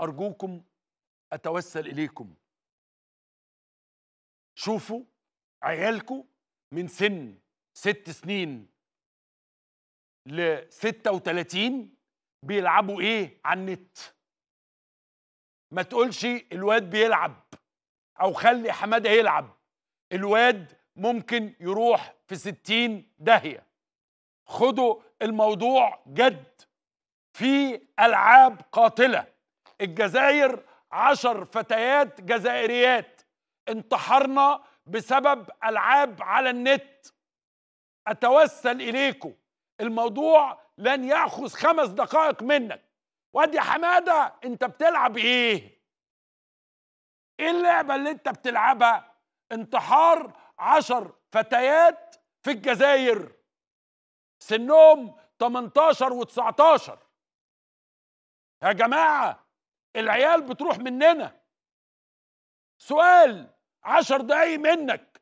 أرجوكم أتوسل إليكم شوفوا عيالكم من سن ست سنين لستة 36 بيلعبوا ايه على النت ما تقولش الواد بيلعب او خلي حماده يلعب الواد ممكن يروح في 60 داهيه خدوا الموضوع جد في العاب قاتله الجزائر عشر فتيات جزائريات انتحرنا بسبب ألعاب على النت أتوسل إليكم الموضوع لن يأخذ خمس دقائق منك وادي حمادة أنت بتلعب إيه؟ إيه اللعبة اللي أنت بتلعبها؟ انتحار عشر فتيات في الجزائر سنهم 18 و19 يا جماعة العيال بتروح مننا سؤال عشر دقايق منك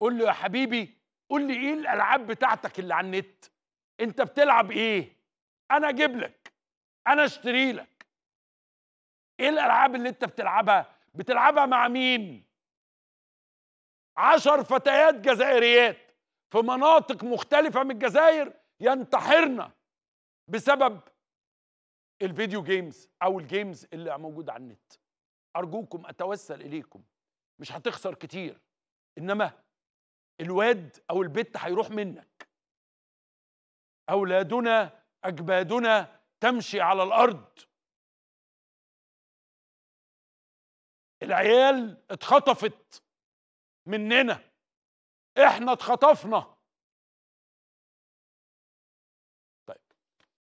قول له يا حبيبي قول لي ايه الالعاب بتاعتك اللي على النت انت بتلعب ايه انا اجيب لك انا اشتري لك ايه الالعاب اللي انت بتلعبها بتلعبها مع مين عشر فتيات جزائريات في مناطق مختلفة من الجزائر ينتحرن بسبب الفيديو جيمز او الجيمز اللي موجوده على النت ارجوكم اتوسل اليكم مش هتخسر كتير انما الواد او البت هيروح منك اولادنا اجبادنا تمشي على الارض العيال اتخطفت مننا احنا اتخطفنا